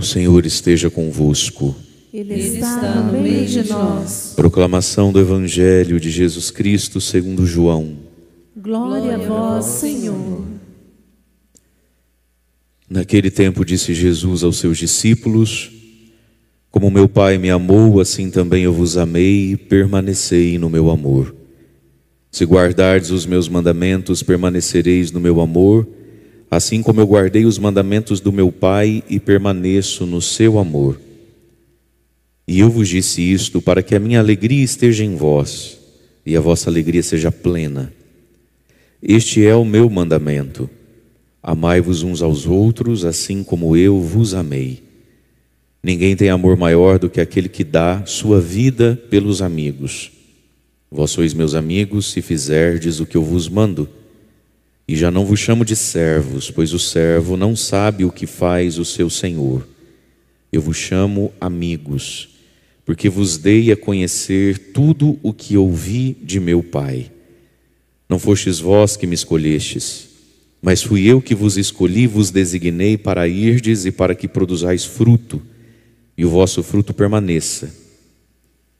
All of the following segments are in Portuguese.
O Senhor esteja convosco. Ele está no meio de nós. Proclamação do Evangelho de Jesus Cristo segundo João. Glória a vós, Senhor. Naquele tempo disse Jesus aos seus discípulos: Como meu Pai me amou, assim também eu vos amei, e permanecei no meu amor. Se guardardes os meus mandamentos, permanecereis no meu amor assim como eu guardei os mandamentos do meu Pai e permaneço no seu amor. E eu vos disse isto para que a minha alegria esteja em vós e a vossa alegria seja plena. Este é o meu mandamento: amai-vos uns aos outros, assim como eu vos amei. Ninguém tem amor maior do que aquele que dá sua vida pelos amigos. Vós sois meus amigos se fizerdes o que eu vos mando. E já não vos chamo de servos, pois o servo não sabe o que faz o seu senhor. Eu vos chamo amigos, porque vos dei a conhecer tudo o que ouvi de meu Pai. Não fostes vós que me escolhestes, mas fui eu que vos escolhi, vos designei para irdes e para que produzais fruto, e o vosso fruto permaneça.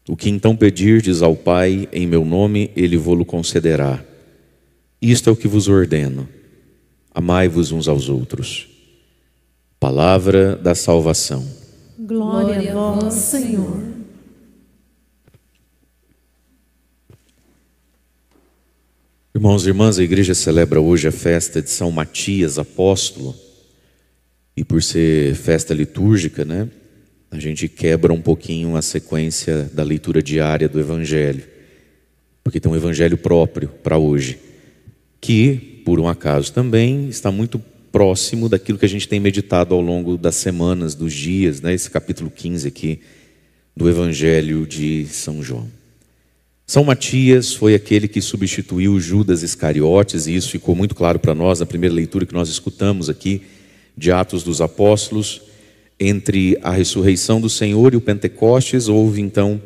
O que então pedirdes ao Pai em meu nome, ele vo lo concederá. Isto é o que vos ordeno: amai-vos uns aos outros. Palavra da salvação. Glória a vós, Senhor. Irmãos e irmãs, a igreja celebra hoje a festa de São Matias apóstolo. E por ser festa litúrgica, né, a gente quebra um pouquinho a sequência da leitura diária do evangelho, porque tem um evangelho próprio para hoje que, por um acaso também, está muito próximo daquilo que a gente tem meditado ao longo das semanas, dos dias, né? esse capítulo 15 aqui do Evangelho de São João. São Matias foi aquele que substituiu Judas Iscariotes, e isso ficou muito claro para nós na primeira leitura que nós escutamos aqui de Atos dos Apóstolos. Entre a ressurreição do Senhor e o Pentecostes, houve então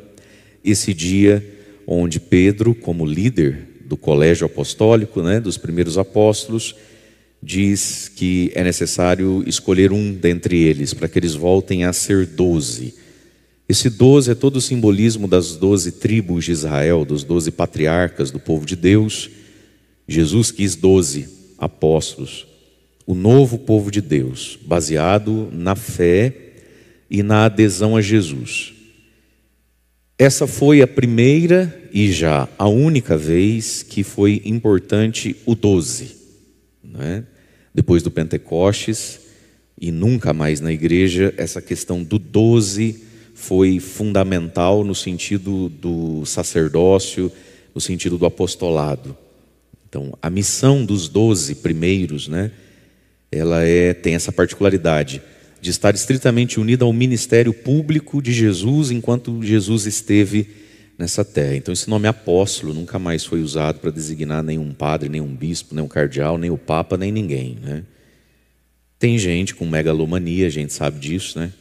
esse dia onde Pedro, como líder do colégio apostólico, né, dos primeiros apóstolos, diz que é necessário escolher um dentre eles para que eles voltem a ser doze. Esse doze é todo o simbolismo das doze tribos de Israel, dos doze patriarcas do povo de Deus. Jesus quis doze apóstolos, o novo povo de Deus, baseado na fé e na adesão a Jesus. Essa foi a primeira e já a única vez que foi importante o 12. Né? Depois do Pentecostes e nunca mais na igreja, essa questão do 12 foi fundamental no sentido do sacerdócio, no sentido do apostolado. Então, a missão dos doze primeiros, né, ela é, tem essa particularidade de estar estritamente unida ao ministério público de Jesus enquanto Jesus esteve nessa terra. Então, esse nome apóstolo nunca mais foi usado para designar nenhum padre, nenhum bispo, nenhum cardeal, nem o papa, nem ninguém. Né? Tem gente com megalomania, a gente sabe disso, né?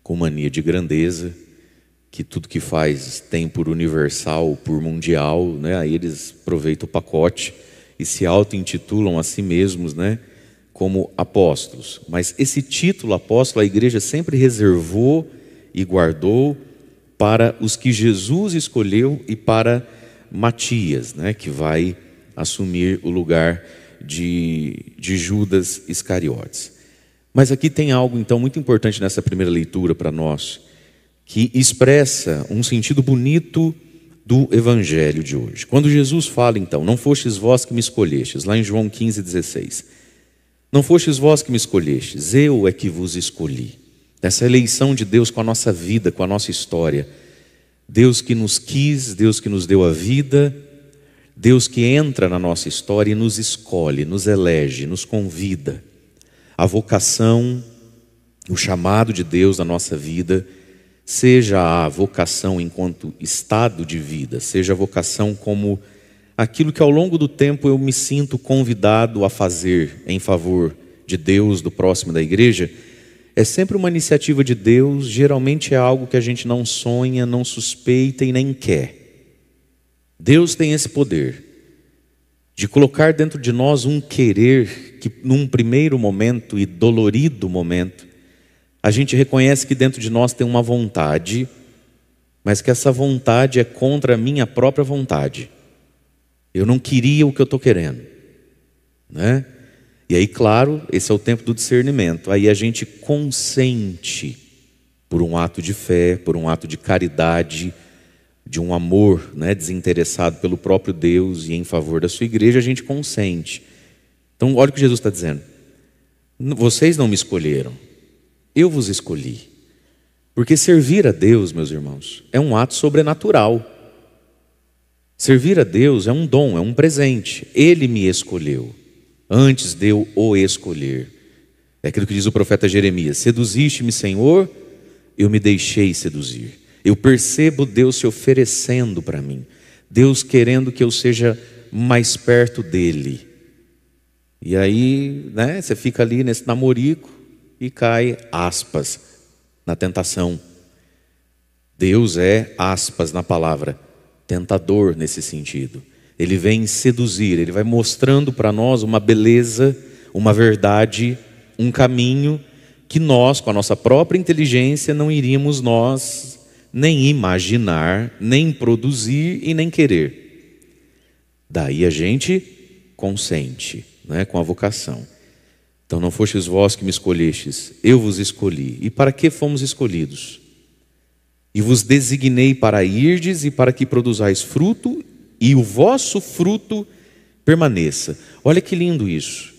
com mania de grandeza, que tudo que faz tem por universal, por mundial, né? aí eles aproveitam o pacote e se auto-intitulam a si mesmos, né? como apóstolos. Mas esse título apóstolo a igreja sempre reservou e guardou para os que Jesus escolheu e para Matias, né, que vai assumir o lugar de, de Judas Iscariotes. Mas aqui tem algo então muito importante nessa primeira leitura para nós, que expressa um sentido bonito do evangelho de hoje. Quando Jesus fala então, não fostes vós que me escolhestes, lá em João 15, 16. Não fostes vós que me escolhestes, eu é que vos escolhi. Nessa eleição de Deus com a nossa vida, com a nossa história. Deus que nos quis, Deus que nos deu a vida, Deus que entra na nossa história e nos escolhe, nos elege, nos convida. A vocação, o chamado de Deus na nossa vida, seja a vocação enquanto estado de vida, seja a vocação como aquilo que ao longo do tempo eu me sinto convidado a fazer em favor de Deus, do próximo da igreja, é sempre uma iniciativa de Deus, geralmente é algo que a gente não sonha, não suspeita e nem quer. Deus tem esse poder de colocar dentro de nós um querer que, num primeiro momento e dolorido momento, a gente reconhece que dentro de nós tem uma vontade, mas que essa vontade é contra a minha própria vontade. Eu não queria o que eu estou querendo, né? E aí, claro, esse é o tempo do discernimento. Aí a gente consente por um ato de fé, por um ato de caridade, de um amor né, desinteressado pelo próprio Deus e em favor da sua igreja, a gente consente. Então, olha o que Jesus está dizendo. Vocês não me escolheram, eu vos escolhi. Porque servir a Deus, meus irmãos, é um ato sobrenatural. Servir a Deus é um dom, é um presente. Ele me escolheu, antes de eu o escolher. É aquilo que diz o profeta Jeremias: Seduziste-me, Senhor, eu me deixei seduzir. Eu percebo Deus se oferecendo para mim, Deus querendo que eu seja mais perto dEle. E aí, né, você fica ali nesse namorico e cai, aspas, na tentação. Deus é, aspas, na palavra, tentador nesse sentido. Ele vem seduzir, ele vai mostrando para nós uma beleza, uma verdade, um caminho que nós, com a nossa própria inteligência, não iríamos nós nem imaginar, nem produzir e nem querer. Daí a gente consente né, com a vocação. Então, não fostes vós que me escolhestes, eu vos escolhi. E para que fomos escolhidos? E vos designei para irdes e para que produzais fruto, e o vosso fruto permaneça. Olha que lindo isso.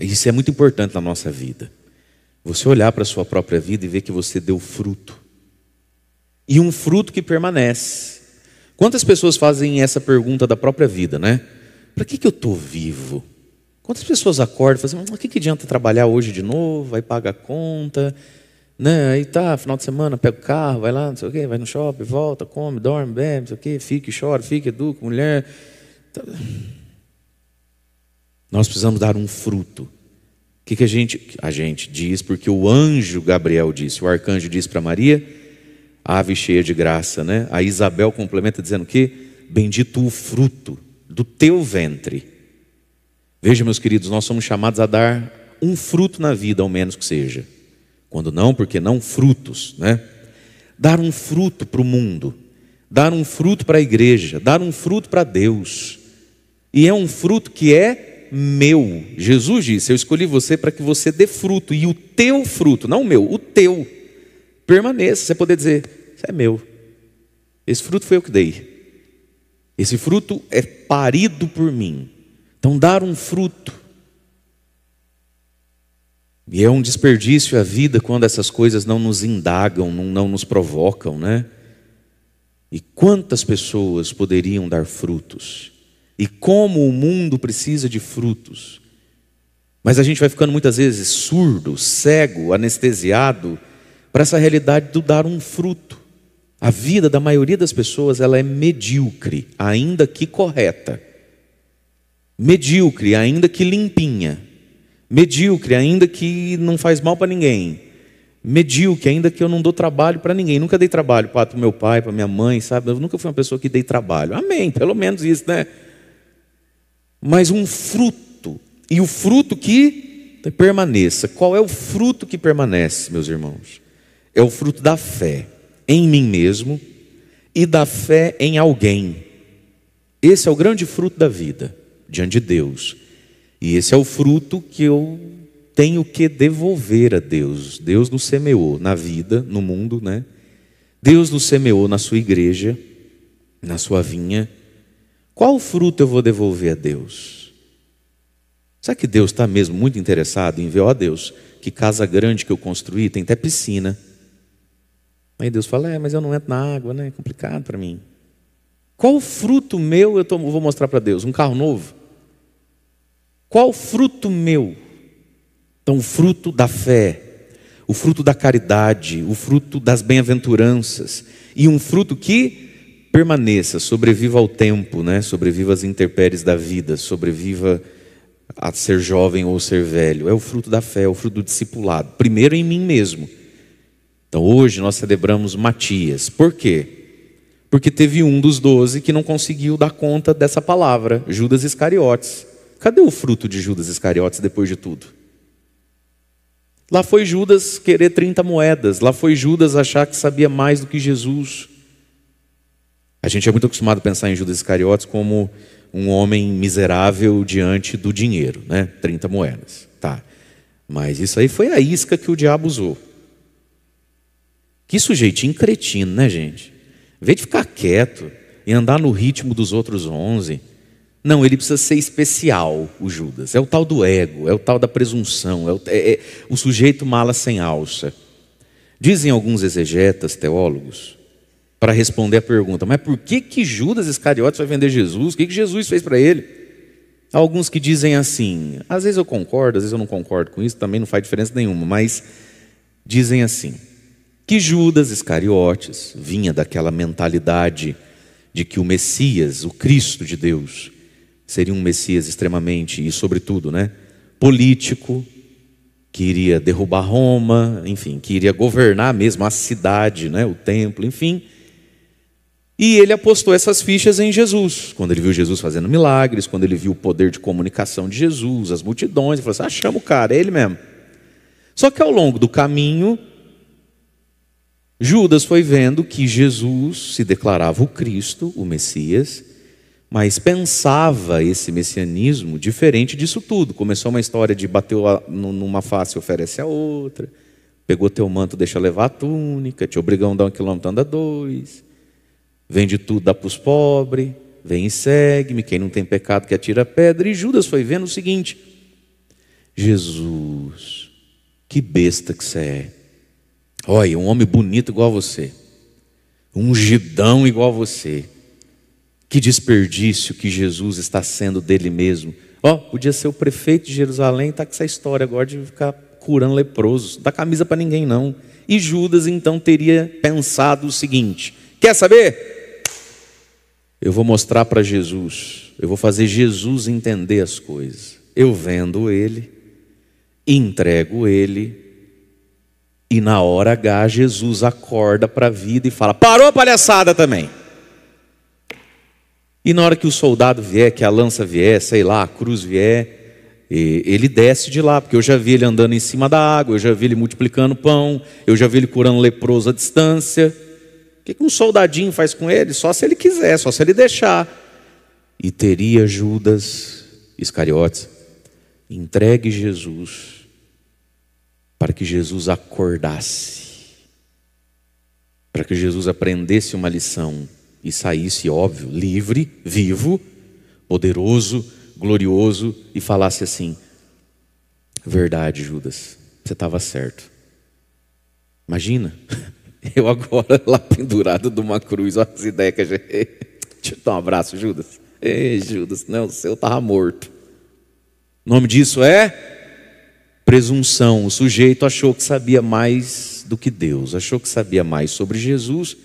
Isso é muito importante na nossa vida. Você olhar para a sua própria vida e ver que você deu fruto. E um fruto que permanece. Quantas pessoas fazem essa pergunta da própria vida, né? Para que, que eu estou vivo? Quantas pessoas acordam e falam assim, o que, que adianta trabalhar hoje de novo? Vai pagar a conta, né? Aí tá, final de semana, pega o carro, vai lá, não sei o quê, vai no shopping, volta, come, dorme, bebe, não sei o quê, fica, chora, fica, educa, mulher. Tá. Nós precisamos dar um fruto. O que, que a, gente, a gente diz? Porque o anjo Gabriel disse, o arcanjo disse para Maria, ave cheia de graça, né? A Isabel complementa dizendo que bendito o fruto do teu ventre. Veja, meus queridos, nós somos chamados a dar um fruto na vida, ao menos que seja quando não, porque não frutos, né? Dar um fruto para o mundo, dar um fruto para a igreja, dar um fruto para Deus. E é um fruto que é meu. Jesus disse: Eu escolhi você para que você dê fruto, e o teu fruto, não o meu, o teu, permaneça. Você poder dizer: Isso é meu. Esse fruto foi eu que dei. Esse fruto é parido por mim. Então, dar um fruto e é um desperdício a vida quando essas coisas não nos indagam, não, não nos provocam, né? E quantas pessoas poderiam dar frutos? E como o mundo precisa de frutos? Mas a gente vai ficando muitas vezes surdo, cego, anestesiado para essa realidade do dar um fruto. A vida da maioria das pessoas ela é medíocre, ainda que correta. Medíocre, ainda que limpinha medíocre, ainda que não faz mal para ninguém, medíocre, ainda que eu não dou trabalho para ninguém. Nunca dei trabalho para o meu pai, para minha mãe, sabe? Eu nunca fui uma pessoa que dei trabalho. Amém, pelo menos isso, né? Mas um fruto, e o fruto que permaneça. Qual é o fruto que permanece, meus irmãos? É o fruto da fé em mim mesmo e da fé em alguém. Esse é o grande fruto da vida diante de Deus e esse é o fruto que eu tenho que devolver a Deus. Deus nos semeou na vida, no mundo, né? Deus nos semeou na sua igreja, na sua vinha. Qual fruto eu vou devolver a Deus? Será que Deus está mesmo muito interessado em ver, ó Deus, que casa grande que eu construí, tem até piscina. Aí Deus fala, é, mas eu não entro na água, né? É complicado para mim. Qual fruto meu eu tô, vou mostrar para Deus? Um carro novo? Qual fruto meu? Então, o fruto da fé, o fruto da caridade, o fruto das bem-aventuranças e um fruto que permaneça, sobreviva ao tempo, né? Sobreviva às intempéries da vida, sobreviva a ser jovem ou ser velho. É o fruto da fé, é o fruto do discipulado, primeiro em mim mesmo. Então, hoje nós celebramos Matias. Por quê? Porque teve um dos doze que não conseguiu dar conta dessa palavra, Judas Iscariotes. Cadê o fruto de Judas Iscariotes depois de tudo? Lá foi Judas querer 30 moedas, lá foi Judas achar que sabia mais do que Jesus. A gente é muito acostumado a pensar em Judas Iscariotes como um homem miserável diante do dinheiro, né? 30 moedas. Tá. Mas isso aí foi a isca que o diabo usou. Que sujeitinho cretino, né, gente? Em vez de ficar quieto e andar no ritmo dos outros onze, não, ele precisa ser especial, o Judas. É o tal do ego, é o tal da presunção, é o, é, é o sujeito mala sem alça. Dizem alguns exegetas, teólogos, para responder a pergunta, mas por que, que Judas Iscariotes vai vender Jesus? O que, que Jesus fez para ele? Há alguns que dizem assim, às vezes eu concordo, às vezes eu não concordo com isso, também não faz diferença nenhuma, mas dizem assim, que Judas Iscariotes vinha daquela mentalidade de que o Messias, o Cristo de Deus, seria um Messias extremamente e, sobretudo, né, político, que iria derrubar Roma, enfim, que iria governar mesmo a cidade, né, o templo, enfim. E ele apostou essas fichas em Jesus. Quando ele viu Jesus fazendo milagres, quando ele viu o poder de comunicação de Jesus, as multidões, ele falou assim: ah, chama o cara, é ele mesmo. Só que ao longo do caminho, Judas foi vendo que Jesus se declarava o Cristo, o Messias, mas pensava esse messianismo diferente disso tudo. Começou uma história de bateu numa face e oferece a outra, pegou teu manto, deixa levar a túnica, te obrigam a dar um quilômetro, anda dois, vende tudo, dá para os pobres, vem e segue-me, quem não tem pecado que atira pedra. E Judas foi vendo o seguinte, Jesus, que besta que você é. Olha, um homem bonito igual a você, um gidão igual a você, que desperdício que Jesus está sendo dele mesmo. Ó, oh, podia ser o prefeito de Jerusalém, está com essa história agora de ficar curando leprosos. Não dá camisa para ninguém não. E Judas então teria pensado o seguinte: quer saber? Eu vou mostrar para Jesus, eu vou fazer Jesus entender as coisas. Eu vendo ele, entrego ele, e na hora H Jesus acorda para a vida e fala: parou a palhaçada também. E na hora que o soldado vier, que a lança vier, sei lá, a cruz vier, ele desce de lá, porque eu já vi ele andando em cima da água, eu já vi ele multiplicando pão, eu já vi ele curando leproso à distância. O que um soldadinho faz com ele? Só se ele quiser, só se ele deixar. E teria Judas Iscariotes entregue Jesus para que Jesus acordasse, para que Jesus aprendesse uma lição e saísse, óbvio, livre, vivo, poderoso, glorioso e falasse assim: Verdade, Judas, você estava certo. Imagina, eu agora lá pendurado de uma cruz, olha as ideias que a gente. Deixa eu dar um abraço, Judas. Ei, Judas, não, o seu estava morto. O nome disso é presunção. O sujeito achou que sabia mais do que Deus, achou que sabia mais sobre Jesus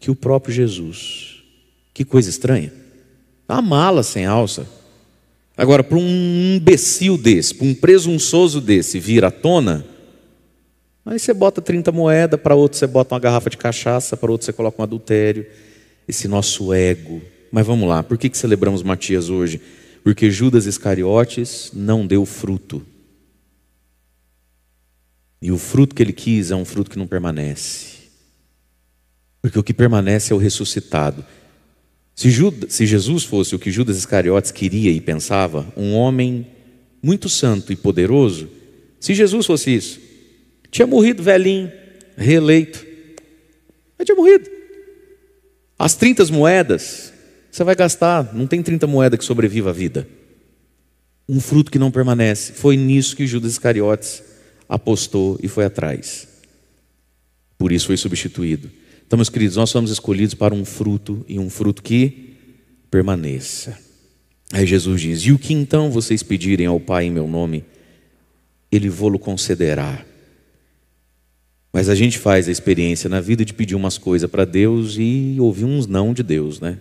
que o próprio Jesus. Que coisa estranha. Tá A mala sem alça. Agora, para um imbecil desse, para um presunçoso desse vir à tona, aí você bota 30 moedas, para outro você bota uma garrafa de cachaça, para outro você coloca um adultério. Esse nosso ego. Mas vamos lá, por que, que celebramos Matias hoje? Porque Judas Iscariotes não deu fruto. E o fruto que ele quis é um fruto que não permanece. Porque o que permanece é o ressuscitado. Se, Judas, se Jesus fosse o que Judas Iscariotes queria e pensava, um homem muito santo e poderoso, se Jesus fosse isso, tinha morrido velhinho, reeleito. Mas tinha morrido. As 30 moedas, você vai gastar, não tem 30 moedas que sobreviva à vida. Um fruto que não permanece. Foi nisso que Judas Iscariotes apostou e foi atrás. Por isso foi substituído. Então, meus queridos, nós somos escolhidos para um fruto e um fruto que permaneça. Aí Jesus diz: E o que então vocês pedirem ao Pai em meu nome, Ele vou-lo concederá. Mas a gente faz a experiência na vida de pedir umas coisas para Deus e ouvir uns não de Deus, né?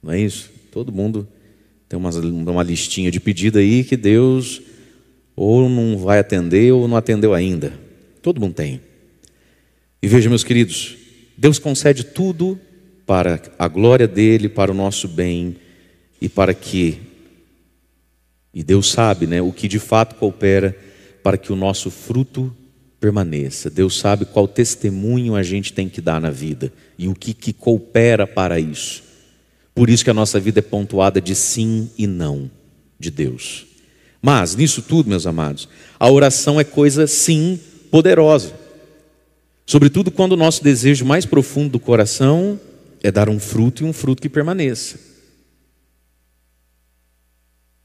Não é isso? Todo mundo tem uma, uma listinha de pedido aí que Deus ou não vai atender ou não atendeu ainda. Todo mundo tem. E veja, meus queridos, Deus concede tudo para a glória dele, para o nosso bem e para que, e Deus sabe, né, o que de fato coopera para que o nosso fruto permaneça. Deus sabe qual testemunho a gente tem que dar na vida e o que, que coopera para isso. Por isso que a nossa vida é pontuada de sim e não de Deus. Mas, nisso tudo, meus amados, a oração é coisa sim poderosa. Sobretudo quando o nosso desejo mais profundo do coração é dar um fruto e um fruto que permaneça.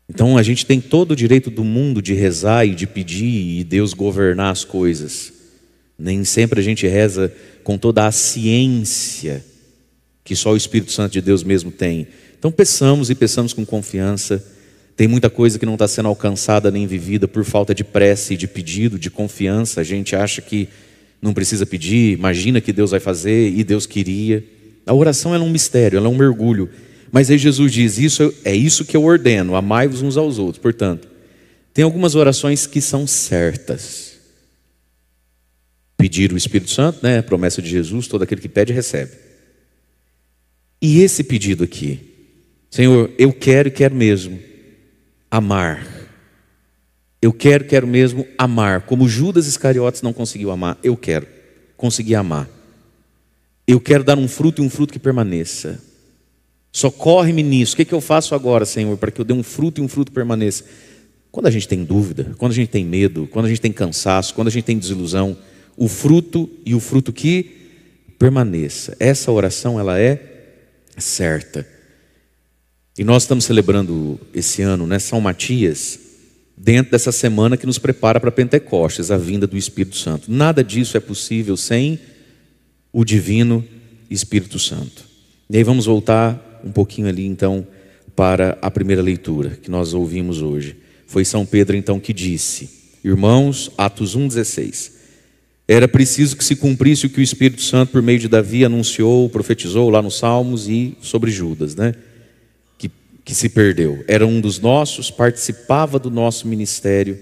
Então a gente tem todo o direito do mundo de rezar e de pedir e Deus governar as coisas. Nem sempre a gente reza com toda a ciência que só o Espírito Santo de Deus mesmo tem. Então peçamos e peçamos com confiança. Tem muita coisa que não está sendo alcançada nem vivida por falta de prece, de pedido, de confiança. A gente acha que não precisa pedir, imagina que Deus vai fazer e Deus queria. A oração é um mistério, ela é um mergulho. Mas aí Jesus diz: isso é isso que eu ordeno, amai-vos uns aos outros. Portanto, tem algumas orações que são certas. Pedir o Espírito Santo, né? Promessa de Jesus, todo aquele que pede recebe. E esse pedido aqui, Senhor, eu quero e quero mesmo amar eu quero, quero mesmo amar. Como Judas Iscariotes não conseguiu amar, eu quero conseguir amar. Eu quero dar um fruto e um fruto que permaneça. Socorre-me nisso. O que, é que eu faço agora, Senhor, para que eu dê um fruto e um fruto que permaneça? Quando a gente tem dúvida, quando a gente tem medo, quando a gente tem cansaço, quando a gente tem desilusão, o fruto e o fruto que permaneça. Essa oração ela é certa. E nós estamos celebrando esse ano, né, São Matias, dentro dessa semana que nos prepara para Pentecostes, a vinda do Espírito Santo. Nada disso é possível sem o divino Espírito Santo. E aí vamos voltar um pouquinho ali então para a primeira leitura que nós ouvimos hoje. Foi São Pedro então que disse: Irmãos, Atos 1:16. Era preciso que se cumprisse o que o Espírito Santo por meio de Davi anunciou, profetizou lá nos Salmos e sobre Judas, né? que se perdeu. Era um dos nossos, participava do nosso ministério,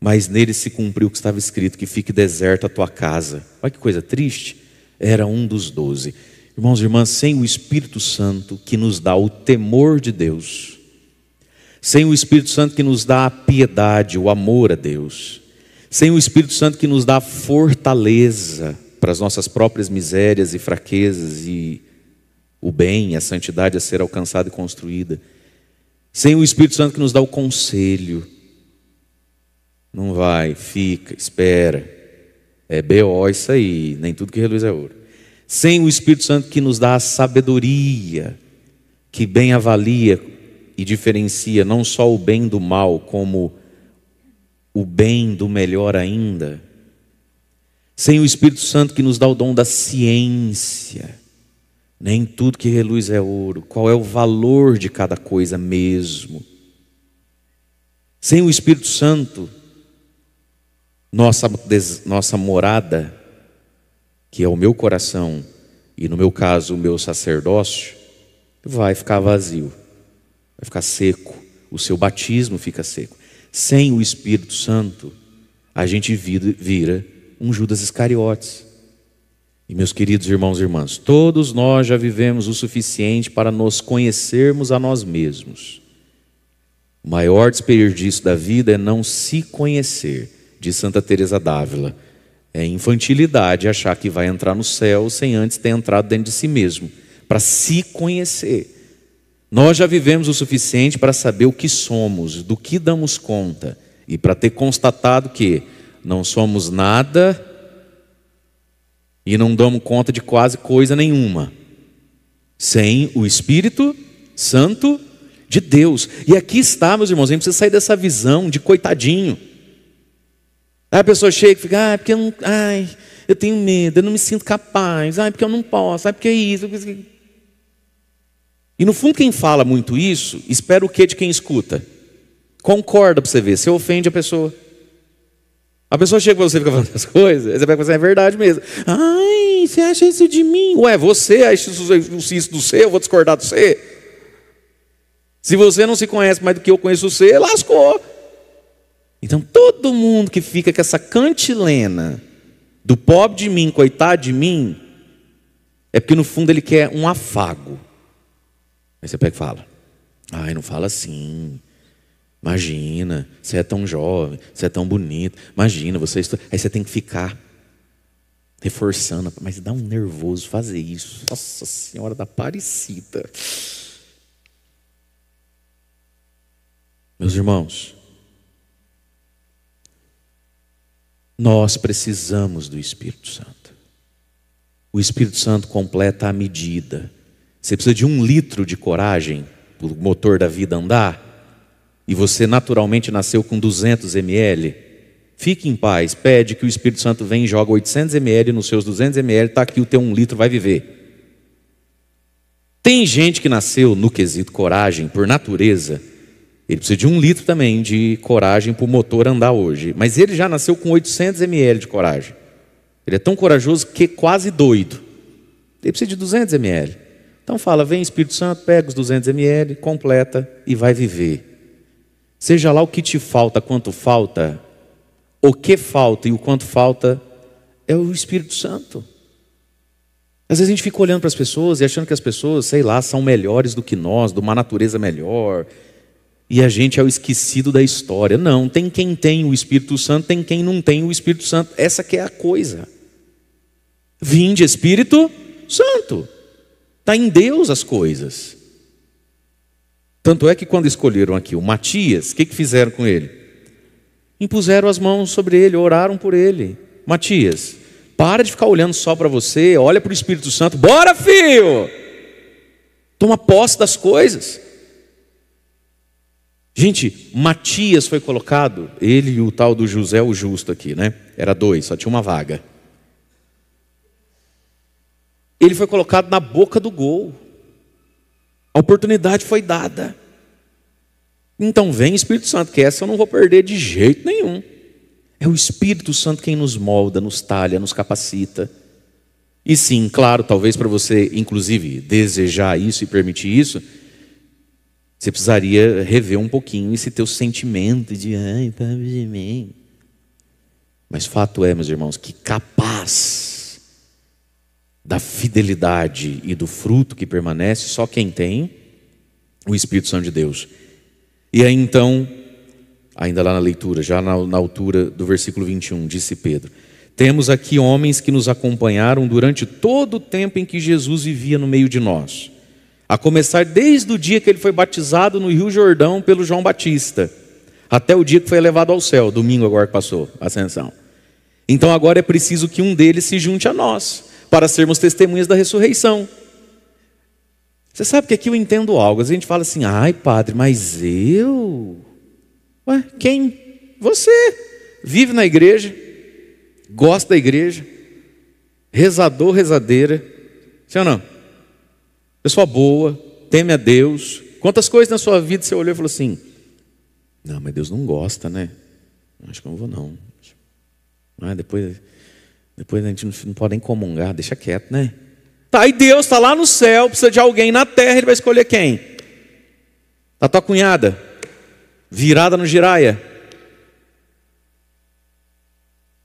mas nele se cumpriu o que estava escrito: que fique deserta a tua casa. Olha que coisa triste. Era um dos doze. Irmãos e irmãs, sem o Espírito Santo que nos dá o temor de Deus, sem o Espírito Santo que nos dá a piedade, o amor a Deus, sem o Espírito Santo que nos dá fortaleza para as nossas próprias misérias e fraquezas e o bem, a santidade a ser alcançada e construída. Sem o Espírito Santo que nos dá o conselho. Não vai, fica, espera. É BO isso aí, nem tudo que reluz é ouro. Sem o Espírito Santo que nos dá a sabedoria, que bem avalia e diferencia não só o bem do mal, como o bem do melhor ainda. Sem o Espírito Santo que nos dá o dom da ciência nem tudo que reluz é ouro. Qual é o valor de cada coisa mesmo? Sem o Espírito Santo, nossa, nossa morada, que é o meu coração, e no meu caso, o meu sacerdócio, vai ficar vazio, vai ficar seco. O seu batismo fica seco. Sem o Espírito Santo, a gente vira um Judas Iscariotes. E meus queridos irmãos e irmãs, todos nós já vivemos o suficiente para nos conhecermos a nós mesmos. O maior desperdício da vida é não se conhecer, diz Santa Teresa d'Ávila. É infantilidade achar que vai entrar no céu sem antes ter entrado dentro de si mesmo, para se conhecer. Nós já vivemos o suficiente para saber o que somos, do que damos conta, e para ter constatado que não somos nada e não damos conta de quase coisa nenhuma sem o Espírito Santo de Deus. E aqui está, meus irmãos, a gente precisa sair dessa visão de coitadinho. Aí a pessoa chega e fica, ah, é porque eu não, ai, eu tenho medo, eu não me sinto capaz, ai, porque eu não posso, ai, porque é isso. É e no fundo quem fala muito isso, espera o que de quem escuta? Concorda para você ver, você ofende a pessoa. A pessoa chega para você e fica falando essas coisas, você vai assim, é verdade mesmo. Ai, você acha isso de mim? Ué, você acha isso do seu, eu vou discordar do você. Se você não se conhece mais do que eu conheço o você, lascou. Então todo mundo que fica com essa cantilena do pobre de mim, coitado de mim, é porque no fundo ele quer um afago. Aí você pega e fala: Ai, não fala assim. Imagina, você é tão jovem, você é tão bonito. Imagina, você estu... aí você tem que ficar reforçando, mas dá um nervoso fazer isso. Nossa Senhora da tá Parecida. Meus irmãos, nós precisamos do Espírito Santo. O Espírito Santo completa a medida. Você precisa de um litro de coragem para o motor da vida andar? e você naturalmente nasceu com 200 ml, fique em paz, pede que o Espírito Santo venha e joga 800 ml nos seus 200 ml, está aqui o teu 1 litro, vai viver. Tem gente que nasceu no quesito coragem, por natureza, ele precisa de um litro também de coragem para o motor andar hoje. Mas ele já nasceu com 800 ml de coragem. Ele é tão corajoso que é quase doido. Ele precisa de 200 ml. Então fala, vem Espírito Santo, pega os 200 ml, completa e vai viver. Seja lá o que te falta, quanto falta, o que falta e o quanto falta, é o Espírito Santo. Às vezes a gente fica olhando para as pessoas e achando que as pessoas, sei lá, são melhores do que nós, de uma natureza melhor, e a gente é o esquecido da história. Não, tem quem tem o Espírito Santo, tem quem não tem o Espírito Santo. Essa que é a coisa. Vinde Espírito Santo. Está em Deus as coisas. Tanto é que quando escolheram aqui o Matias, o que, que fizeram com ele? Impuseram as mãos sobre ele, oraram por ele. Matias, para de ficar olhando só para você, olha para o Espírito Santo, bora, filho! Toma posse das coisas. Gente, Matias foi colocado, ele e o tal do José o Justo aqui, né? Era dois, só tinha uma vaga. Ele foi colocado na boca do gol. A oportunidade foi dada. Então vem Espírito Santo, que essa eu não vou perder de jeito nenhum. É o Espírito Santo quem nos molda, nos talha, nos capacita. E sim, claro, talvez para você, inclusive, desejar isso e permitir isso, você precisaria rever um pouquinho esse teu sentimento de ai, pobre de mim. Mas fato é, meus irmãos, que capaz da fidelidade e do fruto que permanece só quem tem o Espírito Santo de Deus. E aí então, ainda lá na leitura, já na, na altura do versículo 21, disse Pedro: Temos aqui homens que nos acompanharam durante todo o tempo em que Jesus vivia no meio de nós, a começar desde o dia que ele foi batizado no Rio Jordão pelo João Batista, até o dia que foi elevado ao céu, domingo agora que passou, ascensão. Então agora é preciso que um deles se junte a nós para sermos testemunhas da ressurreição. Você sabe que aqui eu entendo algo. Às vezes a gente fala assim, ai padre, mas eu? Ué, quem? Você vive na igreja, gosta da igreja, rezador, rezadeira, sim ou não? Pessoa boa, teme a Deus. Quantas coisas na sua vida você olhou e falou assim, não, mas Deus não gosta, né? Acho que eu não vou não. Ah, depois depois a gente não, não pode nem comungar, deixa quieto, né? Tá, e Deus está lá no céu, precisa de alguém na terra, ele vai escolher quem? A tá tua cunhada, virada no giraia.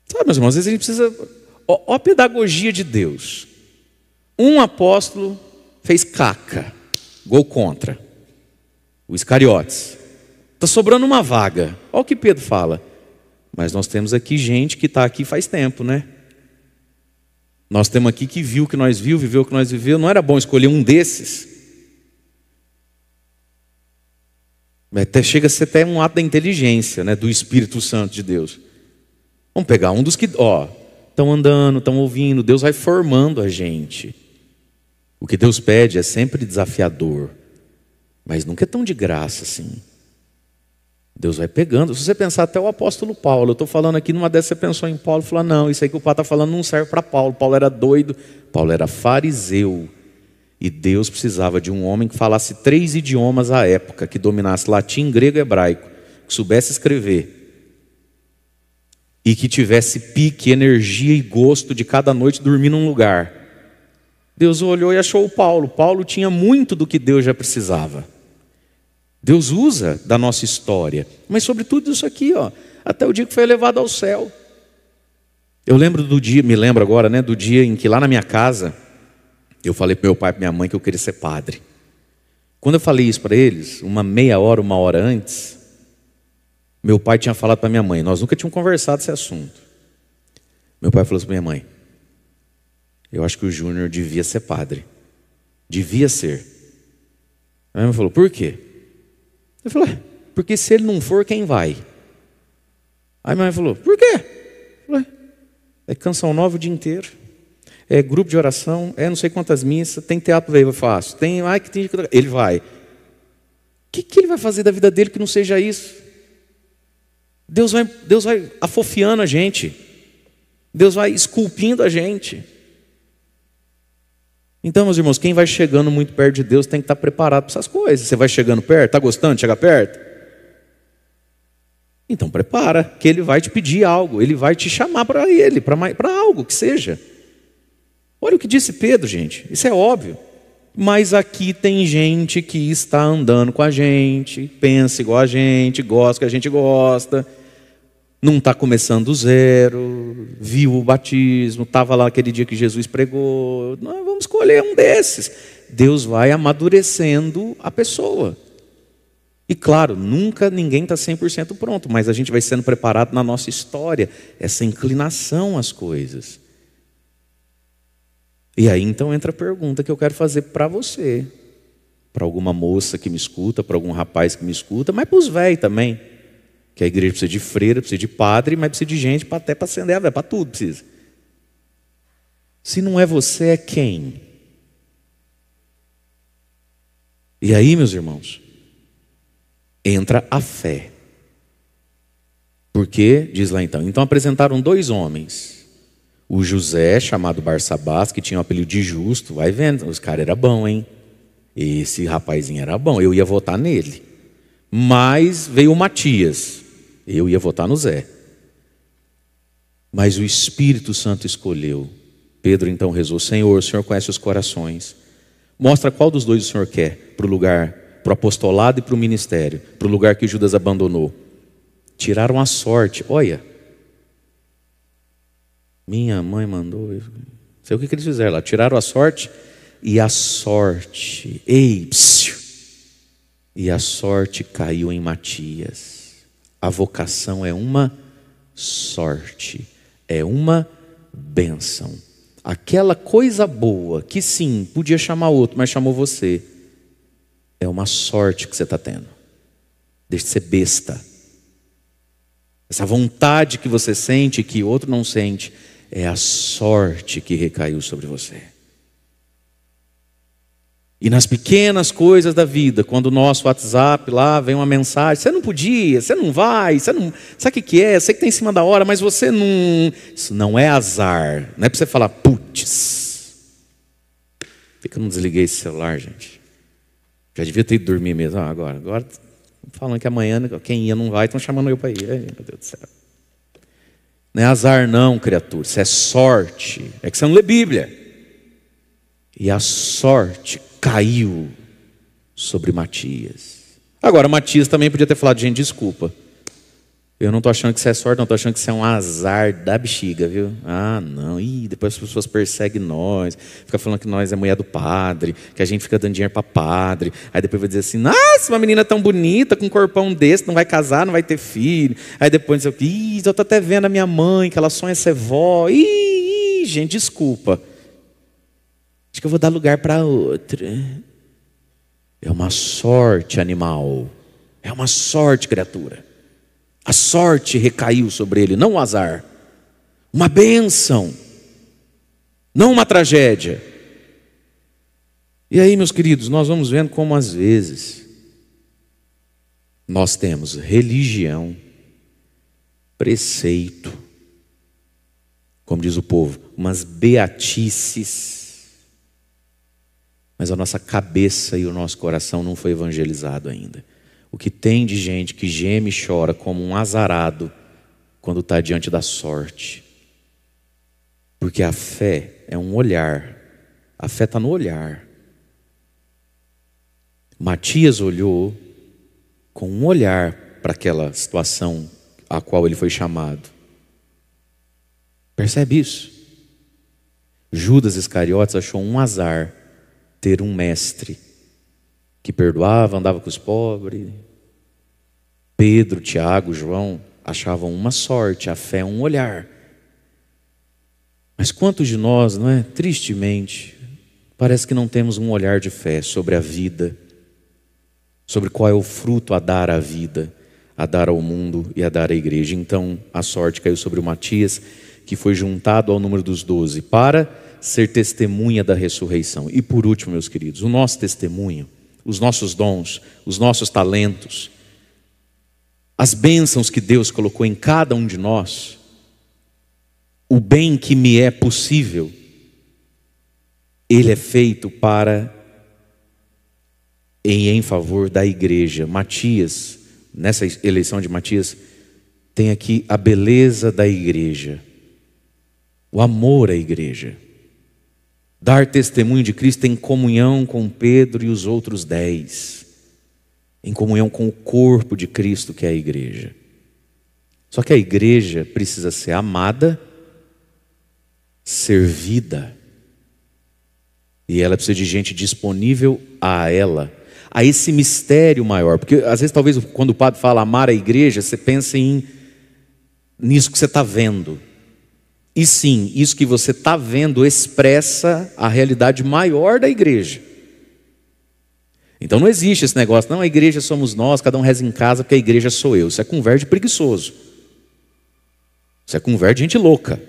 Sabe, meus irmãos, às vezes a gente precisa. Ó, ó a pedagogia de Deus. Um apóstolo fez caca, gol contra. O Iscariotes. Está sobrando uma vaga. Olha o que Pedro fala. Mas nós temos aqui gente que está aqui faz tempo, né? Nós temos aqui que viu o que nós viu, viveu o que nós viveu. Não era bom escolher um desses. É, até chega a ser até um ato da inteligência, né, do Espírito Santo de Deus. Vamos pegar um dos que, ó, estão andando, estão ouvindo. Deus vai formando a gente. O que Deus pede é sempre desafiador, mas nunca é tão de graça assim. Deus vai pegando. Se você pensar até o apóstolo Paulo, eu estou falando aqui numa dessas, você pensou em Paulo e falou: não, isso aí que o pai está falando não serve para Paulo. Paulo era doido, Paulo era fariseu. E Deus precisava de um homem que falasse três idiomas à época, que dominasse latim, grego e hebraico, que soubesse escrever e que tivesse pique, energia e gosto de cada noite dormir num lugar. Deus olhou e achou o Paulo. Paulo tinha muito do que Deus já precisava. Deus usa da nossa história, mas sobretudo isso aqui, ó, até o dia que foi elevado ao céu. Eu lembro do dia, me lembro agora, né, do dia em que lá na minha casa eu falei para meu pai e para minha mãe que eu queria ser padre. Quando eu falei isso para eles, uma meia hora, uma hora antes, meu pai tinha falado para minha mãe, nós nunca tínhamos conversado esse assunto. Meu pai falou assim para minha mãe: Eu acho que o Júnior devia ser padre. Devia ser. A minha mãe falou: Por quê? Eu falei, porque se ele não for, quem vai? Aí minha mãe falou, por quê? falei, é canção nova o dia inteiro. É grupo de oração, é não sei quantas missas, tem teatro daí eu faço, tem, ai que tem ele vai. O que, que ele vai fazer da vida dele que não seja isso? Deus vai, Deus vai afofiando a gente. Deus vai esculpindo a gente. Então, meus irmãos, quem vai chegando muito perto de Deus tem que estar preparado para essas coisas. Você vai chegando perto, está gostando de chegar perto? Então prepara, que ele vai te pedir algo, ele vai te chamar para ele, para algo que seja. Olha o que disse Pedro, gente, isso é óbvio. Mas aqui tem gente que está andando com a gente, pensa igual a gente, gosta que a gente gosta, não está começando do zero, viu o batismo, estava lá aquele dia que Jesus pregou. Não, escolher um desses. Deus vai amadurecendo a pessoa. E claro, nunca ninguém está 100% pronto, mas a gente vai sendo preparado na nossa história, essa inclinação às coisas. E aí então entra a pergunta que eu quero fazer para você, para alguma moça que me escuta, para algum rapaz que me escuta, mas para os velhos também. Que a igreja precisa de freira, precisa de padre, mas precisa de gente até para acender a velha, para tudo precisa. Se não é você, é quem? E aí, meus irmãos, entra a fé. Porque, diz lá então, então apresentaram dois homens. O José, chamado Barsabás, que tinha o apelido de justo, vai vendo, os caras eram bons, hein? Esse rapazinho era bom, eu ia votar nele. Mas veio o Matias, eu ia votar no Zé. Mas o Espírito Santo escolheu Pedro então rezou: Senhor, o Senhor conhece os corações. Mostra qual dos dois o Senhor quer para o lugar, para o apostolado e para o ministério, para o lugar que Judas abandonou. Tiraram a sorte. Olha, minha mãe mandou. Não sei o que, que eles fizeram lá. Tiraram a sorte e a sorte. Ei, psiu, e a sorte caiu em Matias. A vocação é uma sorte, é uma bênção. Aquela coisa boa que sim, podia chamar outro, mas chamou você, é uma sorte que você está tendo. Deixe de ser besta. Essa vontade que você sente que outro não sente, é a sorte que recaiu sobre você. E nas pequenas coisas da vida, quando o nosso WhatsApp lá vem uma mensagem, você não podia, você não vai, você não. Sabe o que, é? Você que está em cima da hora, mas você não. Isso não é azar. Não é para você falar, putz. Por que eu não desliguei esse celular, gente? Já devia ter ido dormir mesmo. Ah, agora, agora falando que amanhã né, quem ia não vai, estão chamando eu para ir. Ai, meu Deus do céu. Não é azar, não, criatura. Isso é sorte. É que você não lê Bíblia. E a sorte caiu sobre Matias. Agora, Matias também podia ter falado, gente, desculpa. Eu não estou achando que isso é sorte, não estou achando que isso é um azar da bexiga, viu? Ah, não. Ih, depois as pessoas perseguem nós, fica falando que nós é mulher do padre, que a gente fica dando dinheiro para padre. Aí depois vai dizer assim: "Nossa, uma menina tão bonita, com um corpão desse, não vai casar, não vai ter filho". Aí depois diz: "Ih, eu tô até vendo a minha mãe, que ela sonha ser vó". Ih, ih gente, desculpa. Acho que eu vou dar lugar para outra. É uma sorte animal. É uma sorte criatura. A sorte recaiu sobre ele, não o um azar. Uma bênção. Não uma tragédia. E aí, meus queridos, nós vamos vendo como às vezes nós temos religião, preceito, como diz o povo, umas beatices mas a nossa cabeça e o nosso coração não foi evangelizado ainda. O que tem de gente que geme e chora como um azarado quando está diante da sorte? Porque a fé é um olhar, a fé está no olhar. Matias olhou com um olhar para aquela situação a qual ele foi chamado. Percebe isso? Judas Iscariotes achou um azar ter um mestre que perdoava, andava com os pobres. Pedro, Tiago, João achavam uma sorte, a fé um olhar. Mas quantos de nós, não é? Tristemente, parece que não temos um olhar de fé sobre a vida, sobre qual é o fruto a dar à vida, a dar ao mundo e a dar à igreja. Então, a sorte caiu sobre o Matias, que foi juntado ao número dos doze, para ser testemunha da ressurreição. E por último, meus queridos, o nosso testemunho, os nossos dons, os nossos talentos, as bênçãos que Deus colocou em cada um de nós, o bem que me é possível, ele é feito para e em favor da igreja. Matias, nessa eleição de Matias, tem aqui a beleza da igreja, o amor à igreja dar testemunho de Cristo em comunhão com Pedro e os outros dez, em comunhão com o corpo de Cristo, que é a igreja. Só que a igreja precisa ser amada, servida, e ela precisa de gente disponível a ela, a esse mistério maior. Porque às vezes, talvez, quando o padre fala amar a igreja, você pensa em nisso que você está vendo. E sim, isso que você está vendo expressa a realidade maior da igreja. Então não existe esse negócio, não, a igreja somos nós, cada um reza em casa, porque a igreja sou eu. Isso é conversa preguiçoso. Isso é conversa gente louca.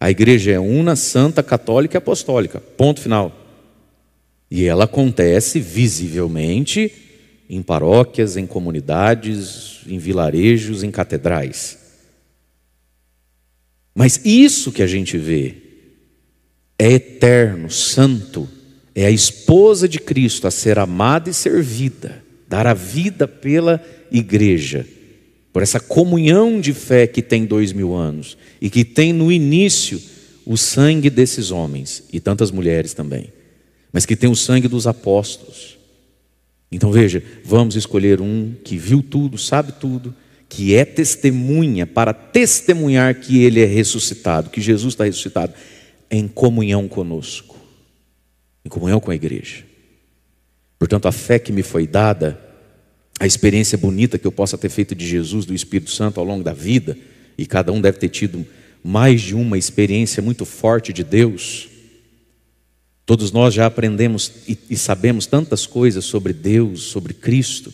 A igreja é una, santa, católica e apostólica. Ponto final. E ela acontece visivelmente em paróquias, em comunidades, em vilarejos, em catedrais. Mas isso que a gente vê é eterno, santo, é a esposa de Cristo a ser amada e servida, dar a vida pela igreja, por essa comunhão de fé que tem dois mil anos e que tem no início o sangue desses homens e tantas mulheres também, mas que tem o sangue dos apóstolos. Então veja, vamos escolher um que viu tudo, sabe tudo, que é testemunha, para testemunhar que ele é ressuscitado, que Jesus está ressuscitado, é em comunhão conosco, em comunhão com a igreja. Portanto, a fé que me foi dada, a experiência bonita que eu possa ter feito de Jesus, do Espírito Santo ao longo da vida, e cada um deve ter tido mais de uma experiência muito forte de Deus. Todos nós já aprendemos e, sabemos tantas coisas sobre Deus, sobre Cristo.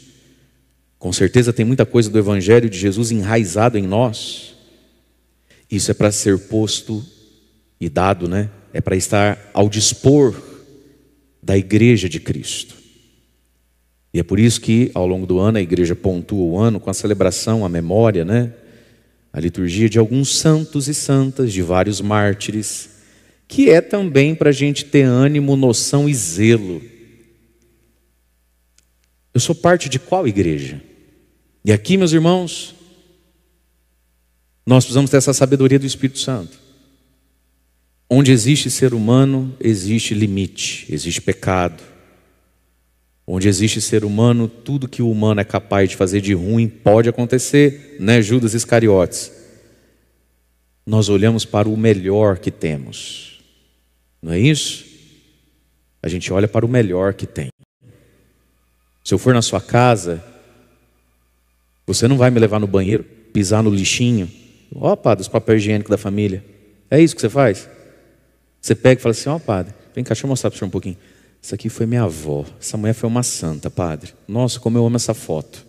Com certeza tem muita coisa do Evangelho de Jesus enraizado em nós. Isso é para ser posto e dado, né? É para estar ao dispor da igreja de Cristo. E é por isso que ao longo do ano a igreja pontua o ano com a celebração, a memória, né? A liturgia de alguns santos e santas, de vários mártires, que é também para a gente ter ânimo, noção e zelo. Eu sou parte de qual igreja? E aqui, meus irmãos, nós precisamos ter essa sabedoria do Espírito Santo. Onde existe ser humano, existe limite, existe pecado. Onde existe ser humano, tudo que o humano é capaz de fazer de ruim pode acontecer, né, Judas Iscariotes? Nós olhamos para o melhor que temos, não é isso? A gente olha para o melhor que tem. Se eu for na sua casa você não vai me levar no banheiro, pisar no lixinho, ó padre, os papéis higiênicos da família. É isso que você faz? Você pega e fala assim, ó padre, vem cá, deixa eu mostrar para o senhor um pouquinho. Isso aqui foi minha avó, essa mulher foi uma santa, padre. Nossa, como eu amo essa foto.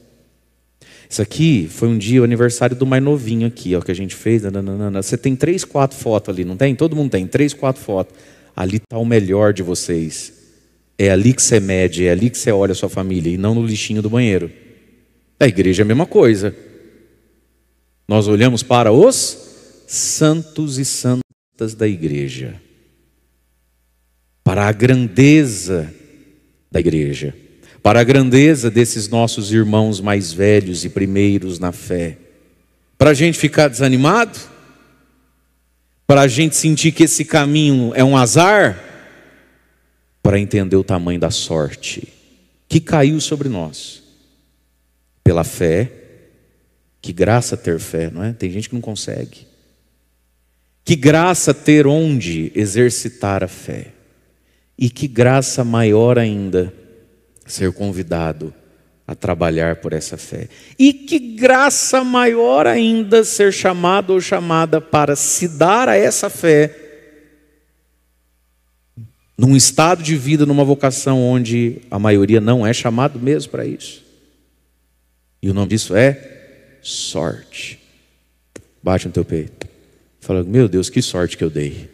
Isso aqui foi um dia, o aniversário do mais novinho aqui, ó, que a gente fez. Nananana. Né, né, né, você tem três, quatro fotos ali, não tem? Todo mundo tem três, quatro fotos. Ali está o melhor de vocês. É ali que você mede, é ali que você olha a sua família, e não no lixinho do banheiro. A igreja é a mesma coisa. Nós olhamos para os santos e santas da igreja, para a grandeza da igreja, para a grandeza desses nossos irmãos mais velhos e primeiros na fé. Para a gente ficar desanimado? Para a gente sentir que esse caminho é um azar? Para entender o tamanho da sorte que caiu sobre nós pela fé. Que graça ter fé, não é? Tem gente que não consegue. Que graça ter onde exercitar a fé. E que graça maior ainda ser convidado a trabalhar por essa fé. E que graça maior ainda ser chamado ou chamada para se dar a essa fé, num estado de vida, numa vocação onde a maioria não é chamado mesmo para isso. E o nome disso é sorte. Bate no teu peito. Fala, meu Deus, que sorte que eu dei.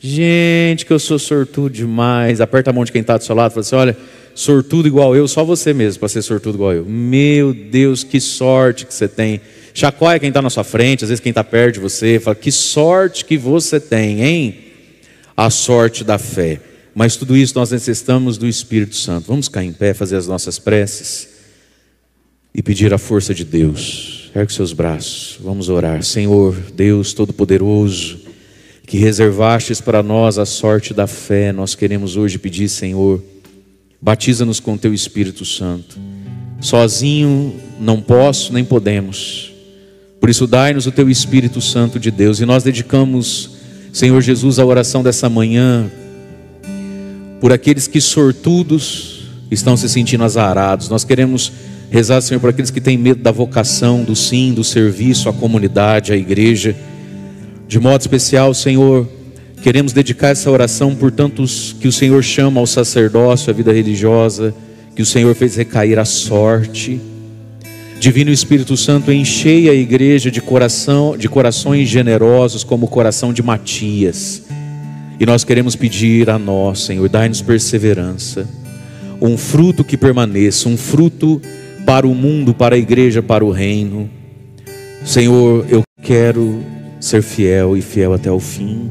Gente, que eu sou sortudo demais. Aperta a mão de quem está do seu lado e fala assim: olha, sortudo igual eu, só você mesmo para ser sortudo igual eu. Meu Deus, que sorte que você tem. Chacoalha quem está na sua frente, às vezes quem está perto de você, fala: que sorte que você tem, hein? A sorte da fé. Mas tudo isso nós necessitamos do Espírito Santo. Vamos cair em pé, fazer as nossas preces e pedir a força de Deus. Ergue seus braços, vamos orar. Senhor, Deus Todo-Poderoso, que reservastes para nós a sorte da fé, nós queremos hoje pedir, Senhor, batiza-nos com teu Espírito Santo. Sozinho não posso nem podemos. Por isso, dai-nos o teu Espírito Santo de Deus. E nós dedicamos, Senhor Jesus, a oração dessa manhã por aqueles que sortudos estão se sentindo azarados. Nós queremos Rezar, Senhor, por aqueles que têm medo da vocação, do sim, do serviço à comunidade, à igreja. De modo especial, Senhor, queremos dedicar essa oração por tantos que o Senhor chama ao sacerdócio, à vida religiosa, que o Senhor fez recair a sorte. Divino Espírito Santo, enchei a igreja de coração, de corações generosos, como o coração de Matias. E nós queremos pedir a nós, Senhor, dai-nos perseverança, um fruto que permaneça, um fruto para o mundo, para a igreja, para o reino. Senhor, eu quero ser fiel e fiel até o fim.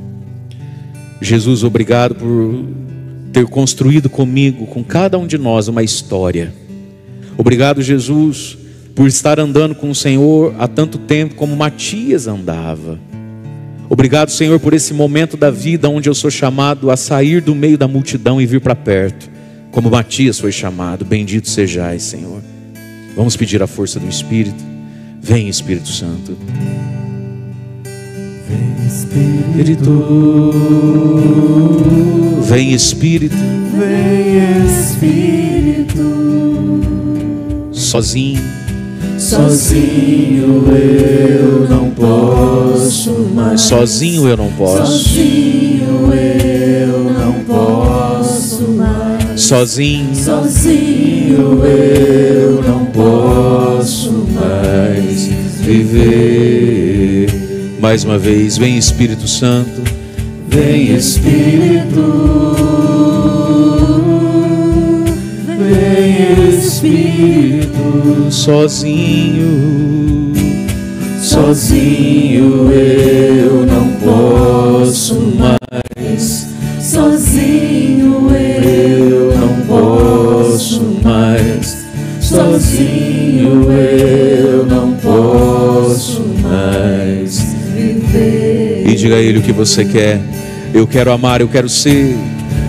Jesus, obrigado por ter construído comigo, com cada um de nós, uma história. Obrigado, Jesus, por estar andando com o Senhor há tanto tempo como Matias andava. Obrigado, Senhor, por esse momento da vida onde eu sou chamado a sair do meio da multidão e vir para perto, como Matias foi chamado. Bendito sejais, Senhor. Vamos pedir a força do Espírito. Vem, Espírito Santo. Vem, Espírito. Vem, Espírito. Vem, Espírito. Sozinho. Sozinho eu não posso mais. Sozinho eu não posso. Sozinho eu não posso sozinho, sozinho eu não posso mais viver. Mais uma vez, vem Espírito Santo, vem Espírito, vem Espírito, sozinho, sozinho eu não posso mais diga a Ele o que você quer. Eu quero amar, eu quero ser.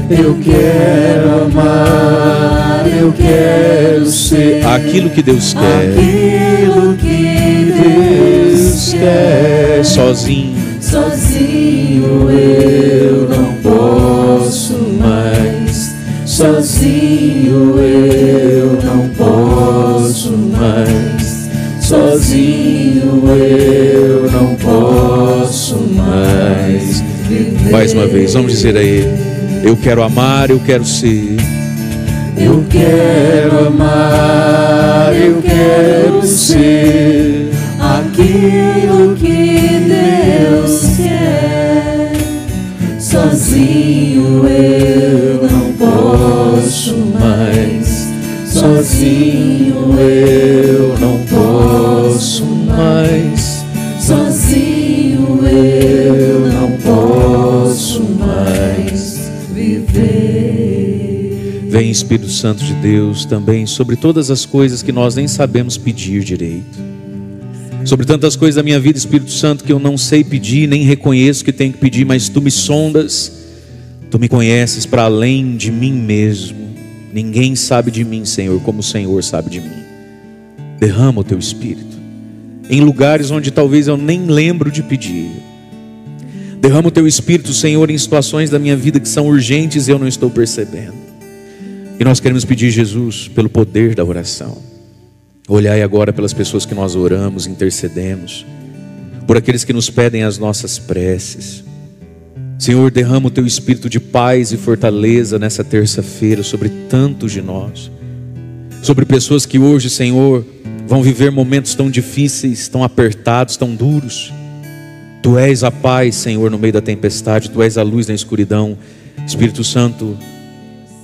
Eu quero amar, eu quero ser. Aquilo que Deus quer. Aquilo que Deus quer. Sozinho. Sozinho eu não posso mais. Sozinho eu não posso mais. Sozinho eu Mais uma vez, vamos dizer a Ele: Eu quero amar, eu quero ser. Eu quero amar, eu quero ser aquilo que Deus quer. Sozinho eu não posso mais, sozinho eu não posso mais. Vem Espírito Santo de Deus também sobre todas as coisas que nós nem sabemos pedir direito. Sobre tantas coisas da minha vida, Espírito Santo, que eu não sei pedir, nem reconheço que tenho que pedir, mas tu me sondas, tu me conheces para além de mim mesmo. Ninguém sabe de mim, Senhor, como o Senhor sabe de mim. Derrama o teu espírito em lugares onde talvez eu nem lembro de pedir. Derrama o teu espírito, Senhor, em situações da minha vida que são urgentes e eu não estou percebendo. E nós queremos pedir, Jesus, pelo poder da oração. Olhai agora pelas pessoas que nós oramos, intercedemos, por aqueles que nos pedem as nossas preces. Senhor, derrama o teu espírito de paz e fortaleza nessa terça-feira sobre tantos de nós, sobre pessoas que hoje, Senhor, vão viver momentos tão difíceis, tão apertados, tão duros. Tu és a paz, Senhor, no meio da tempestade, tu és a luz na escuridão. Espírito Santo,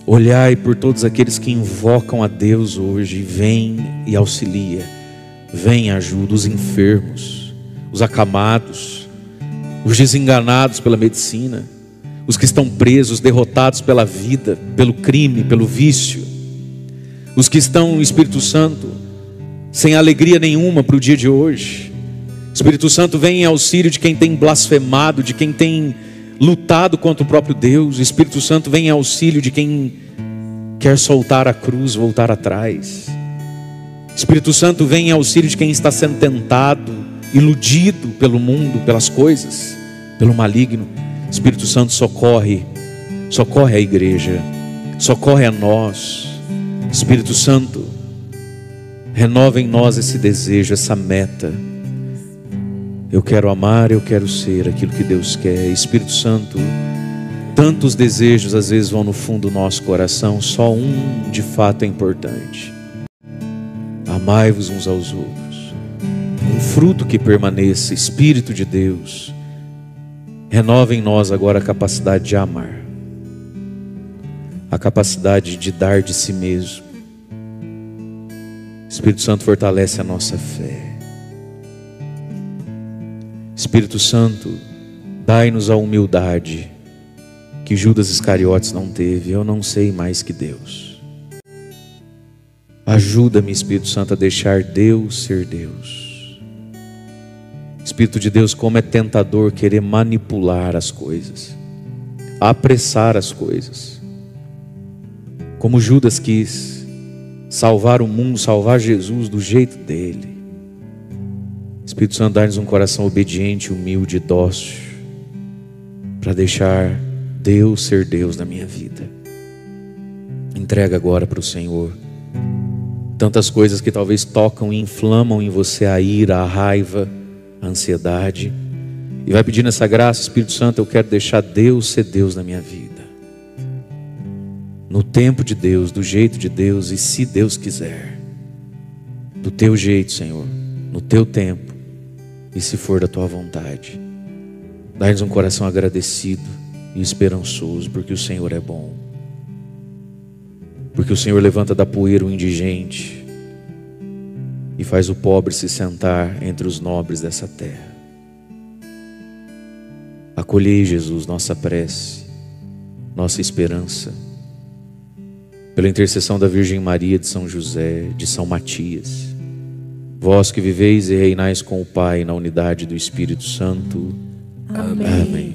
Olhai por todos aqueles que invocam a Deus hoje, vem e auxilia, vem e ajuda os enfermos, os acamados, os desenganados pela medicina, os que estão presos, derrotados pela vida, pelo crime, pelo vício, os que estão, Espírito Santo, sem alegria nenhuma para o dia de hoje. Espírito Santo vem em auxílio de quem tem blasfemado, de quem tem lutado contra o próprio Deus, o Espírito Santo vem em auxílio de quem quer soltar a cruz, voltar atrás. O Espírito Santo vem em auxílio de quem está sendo tentado, iludido pelo mundo, pelas coisas, pelo maligno. O Espírito Santo socorre, socorre a igreja, socorre a nós. Espírito Santo, renova em nós esse desejo, essa meta eu quero amar, eu quero ser aquilo que Deus quer. Espírito Santo, tantos desejos às vezes vão no fundo do nosso coração, só um de fato é importante. Amai-vos uns aos outros. Um fruto que permaneça, Espírito de Deus. Renova em nós agora a capacidade de amar, a capacidade de dar de si mesmo. Espírito Santo fortalece a nossa fé. Espírito Santo, dai-nos a humildade que Judas Iscariotes não teve. Eu não sei mais que Deus. Ajuda-me, Espírito Santo, a deixar Deus ser Deus. Espírito de Deus, como é tentador querer manipular as coisas, apressar as coisas. Como Judas quis salvar o mundo, salvar Jesus do jeito dele. Espírito Santo, dá-nos um coração obediente, humilde, dócil, para deixar Deus ser Deus na minha vida. Entrega agora para o Senhor tantas coisas que talvez tocam e inflamam em você a ira, a raiva, a ansiedade. E vai pedindo essa graça, Espírito Santo, eu quero deixar Deus ser Deus na minha vida. No tempo de Deus, do jeito de Deus e se Deus quiser. Do teu jeito, Senhor, no teu tempo e se for da tua vontade. Dá-nos um coração agradecido e esperançoso, porque o Senhor é bom. Porque o Senhor levanta da poeira o indigente e faz o pobre se sentar entre os nobres dessa terra. Acolhei, Jesus, nossa prece, nossa esperança, pela intercessão da Virgem Maria, de São José, de São Matias Vós que viveis e reinais com o Pai na unidade do Espírito Santo. Amém. Amém.